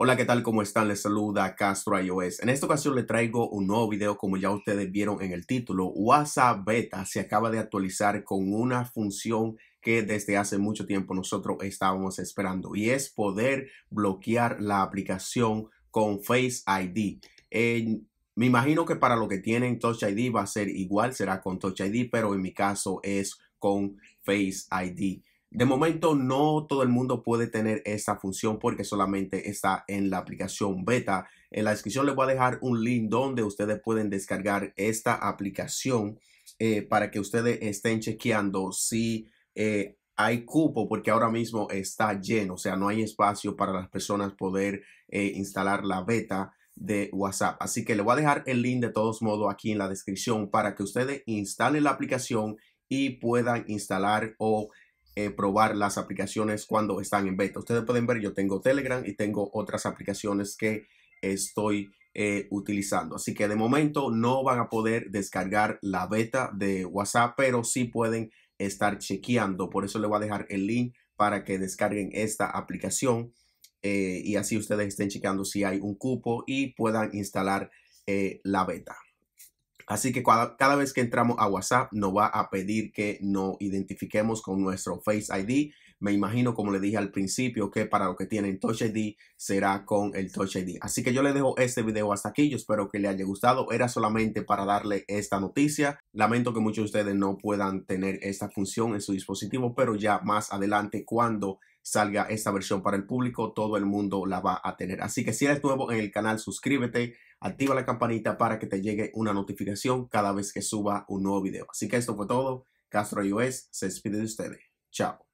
Hola, ¿qué tal? ¿Cómo están? Les saluda Castro iOS. En esta ocasión le traigo un nuevo video, como ya ustedes vieron en el título. WhatsApp Beta se acaba de actualizar con una función que desde hace mucho tiempo nosotros estábamos esperando y es poder bloquear la aplicación con Face ID. me imagino que para lo que tienen Touch ID va a ser igual, será con Touch ID, pero en mi caso es con Face ID. De momento no todo el mundo puede tener esta función porque solamente está en la aplicación beta. En la descripción les voy a dejar un link donde ustedes pueden descargar esta aplicación eh, para que ustedes estén chequeando si eh, hay cupo porque ahora mismo está lleno, o sea, no hay espacio para las personas poder eh, instalar la beta de WhatsApp. Así que les voy a dejar el link de todos modos aquí en la descripción para que ustedes instalen la aplicación y puedan instalar o eh, probar las aplicaciones cuando están en beta. Ustedes pueden ver, yo tengo Telegram y tengo otras aplicaciones que estoy eh, utilizando. Así que de momento no van a poder descargar la beta de WhatsApp, pero sí pueden estar chequeando. Por eso les voy a dejar el link para que descarguen esta aplicación eh, y así ustedes estén chequeando si hay un cupo y puedan instalar la beta. Así que cada, vez que entramos a WhatsApp nos va a pedir que nos identifiquemos con nuestro Face ID. Me imagino, como le dije al principio, que para lo que tienen Touch ID será con el Touch ID. Así que yo le dejo este video hasta aquí. Yo espero que le haya gustado. Era solamente para darle esta noticia. Lamento que muchos de ustedes no puedan tener esta función en su dispositivo, pero ya más adelante cuando salga esta versión para el público, todo el mundo la va a tener. Así que si eres nuevo en el canal, suscríbete, activa la campanita para que te llegue una notificación cada vez que suba un nuevo video. Así que esto fue todo. Castro iOS se despide de ustedes. Chao.